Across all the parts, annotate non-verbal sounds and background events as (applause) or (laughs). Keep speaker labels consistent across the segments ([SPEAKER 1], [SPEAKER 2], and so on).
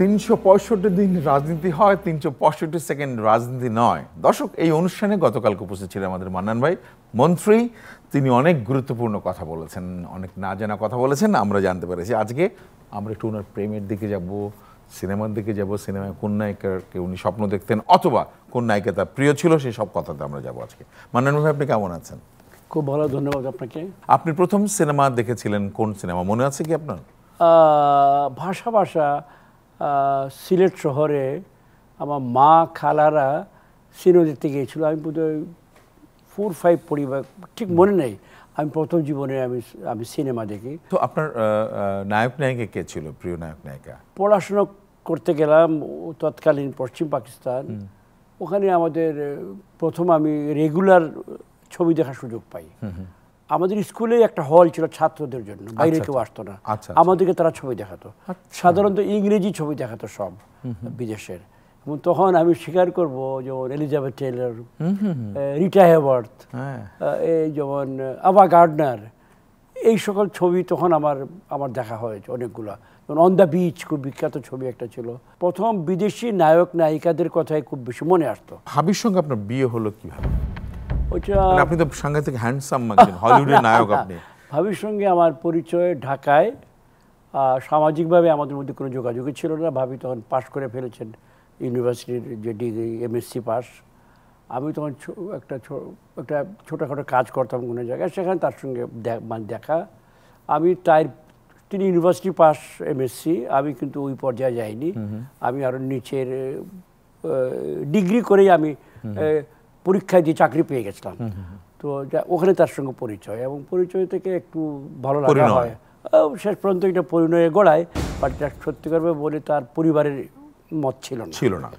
[SPEAKER 1] তিনশো পঁয়ষট্টি দিন রাজনীতি হয় তিনশো পঁয়ষট্টি সেকেন্ড রাজনীতি নয় দর্শক এই অনুষ্ঠানে গতকালকে উপস্থিত ছিলেন আমাদের মান্নান ভাই মন্ত্রী তিনি অনেক গুরুত্বপূর্ণ কথা বলেছেন অনেক না জানা কথা বলেছেন আমরা জানতে পেরেছি আজকে আমরা একটু ওনার প্রেমের দিকে যাব সিনেমার দিকে যাব সিনেমায় কোন নায়িকাকে উনি স্বপ্ন দেখতেন অথবা কোন নায়িকা তার প্রিয় ছিল সেই সব কথাতে আমরা যাব আজকে মান্নান ভাই আপনি কেমন আছেন
[SPEAKER 2] খুব ভালো ধন্যবাদ আপনাকে
[SPEAKER 1] আপনি প্রথম সিনেমা দেখেছিলেন কোন সিনেমা মনে আছে কি আপনার
[SPEAKER 2] ভাষা ভাষা সিলেট শহরে আমার মা খালারা সিনেমা দেখতে গিয়েছিলো আমি বোধহয় ফোর ফাইভ পরিবার ঠিক মনে নেই আমি প্রথম জীবনে আমি আমি সিনেমা দেখি তো আপনার
[SPEAKER 1] নায়ক নায়িকা কে ছিল প্রিয় নায়ক নায়িকা
[SPEAKER 2] পড়াশোনা করতে গেলাম তৎকালীন পশ্চিম পাকিস্তান ওখানে আমাদের প্রথম আমি রেগুলার ছবি দেখার সুযোগ পাই আমাদের স্কুলে একটা হল ছিল ছাত্রদের জন্য আচ্ছা, বাইরে আচ্ছা। কেউ আসতো না আচ্ছা, আমাদেরকে তারা ছবি দেখাতো সাধারণত ইংরেজি ছবি দেখাতো সব বিদেশের তখন আমি স্বীকার করব যেমন এলিজাবেথ টেলর রিটা হেভার্থ এই যেমন আবা গার্ডনার এই সকল ছবি তখন আমার আমার দেখা হয়েছে অনেকগুলো যেমন অন দ্য বিচ খুব বিখ্যাত ছবি একটা ছিল প্রথম বিদেশি নায়ক নায়িকাদের কথাই খুব বেশি মনে আসতো
[SPEAKER 1] হাবির সঙ্গে আপনার বিয়ে হলো কীভাবে
[SPEAKER 2] ওইটা মানে আপনি
[SPEAKER 1] তো সাংঘাতিক হ্যান্ডসাম একজন হলিউডের (laughs) নায়ক আপনি
[SPEAKER 2] ভাবির সঙ্গে আমার পরিচয় ঢাকায় সামাজিকভাবে আমাদের মধ্যে কোনো যোগাযোগই ছিল না ভাবি তখন পাশ করে ফেলেছেন ইউনিভার্সিটির যে ডিগ্রি এমএসসি পাস আমি তখন একটা একটা ছোটোখাটো কাজ করতাম কোনো জায়গায় সেখানে তার সঙ্গে মানে দেখা আমি তাই তিনি ইউনিভার্সিটি পাস এমএসসি আমি কিন্তু ওই পর্যায়ে যাইনি আমি আরও নিচের ডিগ্রি করেই আমি পরীক্ষায় দিয়ে চাকরি পেয়ে গেছিলাম তো ওখানে তার সঙ্গে পরিচয় এবং পরিচয় থেকে একটু ভালো লাগা হয় শেষ পর্যন্ত এটা পরিণয়ে গড়ায় বাট সত্যিকারভাবে বলে তার পরিবারের মত ছিল না ছিল না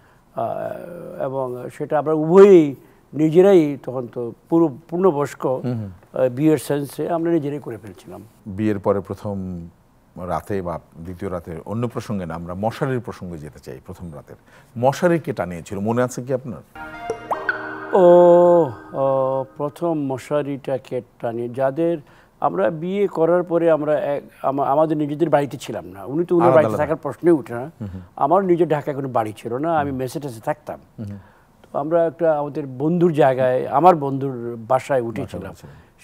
[SPEAKER 2] এবং সেটা আমরা উভয়েই নিজেরাই তখন তো পুরো পূর্ণবয়স্ক বিয়ের সেন্সে আমরা নিজেরাই করে ফেলছিলাম
[SPEAKER 1] বিয়ের পরে প্রথম রাতে বা দ্বিতীয় রাতে অন্য প্রসঙ্গে না আমরা মশারির প্রসঙ্গে যেতে চাই প্রথম রাতের মশারি কে টানিয়েছিল মনে আছে কি আপনার
[SPEAKER 2] ও প্রথম মশারিটাকে টানে যাদের আমরা বিয়ে করার পরে আমরা আমাদের নিজেদের বাড়িতে ছিলাম না উনি তো উনার বাড়িতে থাকার প্রশ্নই উঠে না আমার নিজের ঢাকায় কোনো বাড়ি ছিল না আমি মেসে টেসে থাকতাম তো আমরা একটা আমাদের বন্ধুর জায়গায় আমার বন্ধুর বাসায় উঠেছিলাম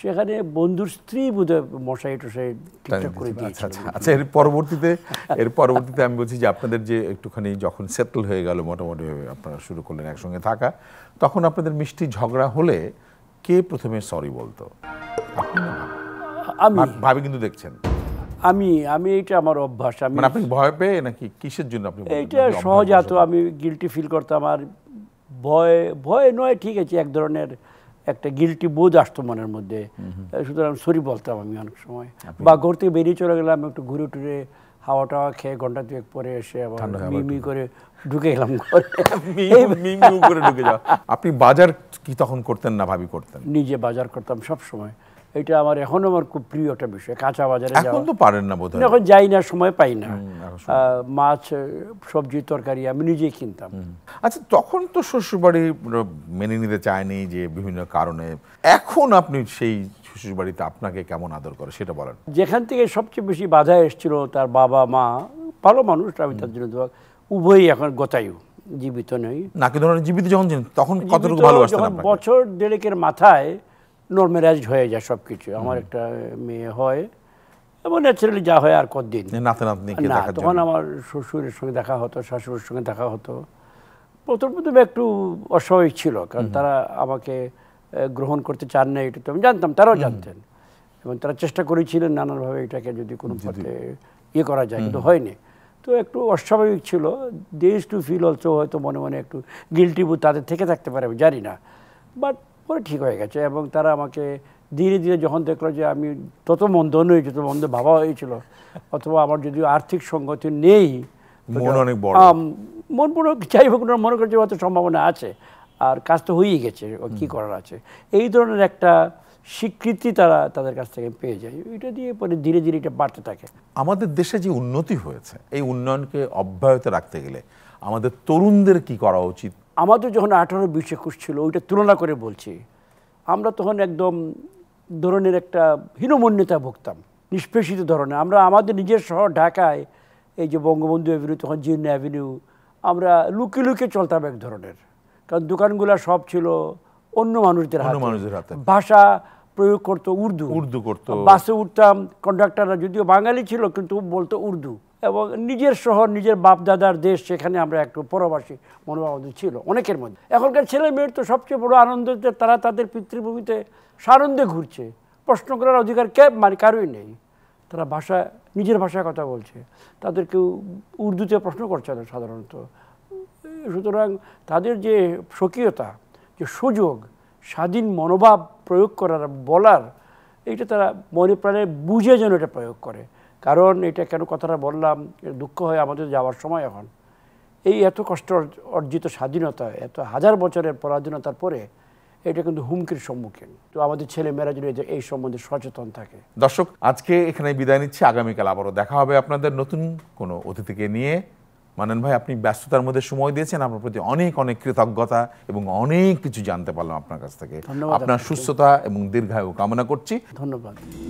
[SPEAKER 2] সেখানে বন্ধুর স্ত্রী বোধহয় মশাই টশাই ঠিকঠাক করে আচ্ছা, আচ্ছা, আচ্ছা এর
[SPEAKER 1] পরবর্তীতে এর পরবর্তীতে আমি বলছি যে আপনাদের যে একটুখানি যখন সেটল হয়ে গেল মোটামুটি আপনারা শুরু করলেন একসঙ্গে থাকা তখন আপনাদের মিষ্টি ঝগড়া হলে কে প্রথমে সরি বলতো আমি ভাবি কিন্তু দেখছেন
[SPEAKER 2] আমি আমি এটা আমার অভ্যাস আমি মানে আপনি
[SPEAKER 1] ভয় পেয়ে নাকি কিসের জন্য আপনি এটা
[SPEAKER 2] সহজাত আমি গিলটি ফিল করতাম আর ভয় ভয় নয় ঠিক আছে এক ধরনের একটা গিলটি বোধ আসতো মনের মধ্যে সুতরাং সরি বলতাম আমি অনেক সময় বা ঘর থেকে বেরিয়ে চলে গেলাম একটু ঘুরে টুরে হাওয়া টাওয়া খেয়ে ঘন্টা দুয়েক পরে এসে আবার মিমি করে ঢুকে গেলাম (laughs) মিমিউ করে ঢুকে যাও
[SPEAKER 1] আপনি বাজার কি তখন করতেন না ভাবি করতেন
[SPEAKER 2] নিজে বাজার করতাম সব সময় এটা আমার এখন আমার খুব প্রিয় একটা বিষয় কাঁচা বাজারে এখন তো
[SPEAKER 1] পারেন না বোধ হয় এখন
[SPEAKER 2] যাই না সময় পাই না মাছ সবজি তরকারি আমি নিজেই কিনতাম
[SPEAKER 1] আচ্ছা তখন তো শ্বশুরবাড়ি মেনে নিতে চায়নি যে বিভিন্ন কারণে এখন আপনি সেই শ্বশুরবাড়িতে আপনাকে কেমন আদর করে সেটা বলেন
[SPEAKER 2] যেখান থেকে সবচেয়ে বেশি বাধা এসেছিল তার বাবা মা ভালো মানুষ আমি তার জন্য উভয়ই এখন গতায়ু জীবিত নই
[SPEAKER 1] নাকি ধরনের জীবিত যখন তখন কতটুকু ভালোবাসতেন
[SPEAKER 2] বছর দেড়েকের মাথায় নর্মালাইজড হয়ে যায় সব কিছু আমার একটা মেয়ে হয় এবং ন্যাচারালি যা হয় আর কদিন না তখন আমার শ্বশুরের সঙ্গে দেখা হতো শাশুড়ির সঙ্গে দেখা হতো প্রথম প্রথমে একটু অস্বাভাবিক ছিল কারণ তারা আমাকে গ্রহণ করতে চান না এটা তো আমি জানতাম তারাও জানতেন এবং তারা চেষ্টা করেছিলেন নানানভাবে এটাকে যদি কোনো পথে ইয়ে করা যায় কিন্তু হয়নি তো একটু অস্বাভাবিক ছিল দেজ টু ফিল অলসো হয়তো মনে মনে একটু গিলটি তাদের থেকে থাকতে পারে আমি জানি না বাট পরে ঠিক হয়ে গেছে এবং তারা আমাকে ধীরে ধীরে যখন দেখলো যে আমি তত মন্দ নই যত মন্দ ভাবা হয়েছিল অথবা আমার যদি আর্থিক সংগতি নেই মন মনে যাই হোক না মনে করছে অত সম্ভাবনা আছে আর কাজ তো হয়েই গেছে কি করার আছে এই ধরনের একটা স্বীকৃতি তারা তাদের কাছ থেকে পেয়ে যায় এটা দিয়ে পরে ধীরে ধীরে এটা বাড়তে থাকে
[SPEAKER 1] আমাদের দেশে যে উন্নতি হয়েছে এই উন্নয়নকে অব্যাহত রাখতে গেলে আমাদের তরুণদের কি করা
[SPEAKER 2] উচিত আমাদের যখন আঠারো বিশ একুশ ছিল ওইটা তুলনা করে বলছি আমরা তখন একদম ধরনের একটা হীনমন্যতা ভুগতাম নিষ্পেষিত ধরনের আমরা আমাদের নিজের শহর ঢাকায় এই যে বঙ্গবন্ধু অ্যাভিনিউ তখন জীর্ণ অ্যাভিনিউ আমরা লুকে লুকে চলতাম এক ধরনের কারণ দোকানগুলো সব ছিল অন্য মানুষদের হাতে ভাষা প্রয়োগ করতো উর্দু উর্দু করতো বাসে উঠতাম কন্ডাক্টাররা যদিও বাঙালি ছিল কিন্তু বলতো উর্দু এবং নিজের শহর নিজের বাপ দাদার দেশ সেখানে আমরা একটু পরবাসী মনোভাব ছিল অনেকের মধ্যে এখনকার ছেলে মেয়ের তো সবচেয়ে বড় আনন্দ যে তারা তাদের পিতৃভূমিতে সানন্দে ঘুরছে প্রশ্ন করার অধিকার কে মানে কারোই নেই তারা ভাষা নিজের ভাষায় কথা বলছে তাদের কেউ উর্দুতে প্রশ্ন করছে না সাধারণত সুতরাং তাদের যে স্বকীয়তা যে সুযোগ স্বাধীন মনোভাব প্রয়োগ করার বলার এটা তারা মনে প্রাণে বুঝে যেন এটা প্রয়োগ করে কারণ এটা কেন কথাটা বললাম দুঃখ হয় আমাদের যাওয়ার সময় এখন এই এত কষ্ট অর্জিত স্বাধীনতা এত হাজার বছরের পরাধীনতার পরে এটা কিন্তু হুমকির সম্মুখীন তো আমাদের ছেলে মেয়েরা যদি এই সম্বন্ধে সচেতন থাকে
[SPEAKER 1] দর্শক আজকে এখানে বিদায় নিচ্ছি আগামীকাল আবারও দেখা হবে আপনাদের নতুন কোনো অতিথিকে নিয়ে মানেন ভাই আপনি ব্যস্ততার মধ্যে সময় দিয়েছেন আপনার প্রতি অনেক অনেক কৃতজ্ঞতা এবং অনেক কিছু জানতে পারলাম আপনার কাছ থেকে আপনার সুস্থতা এবং দীর্ঘায়ু কামনা করছি
[SPEAKER 2] ধন্যবাদ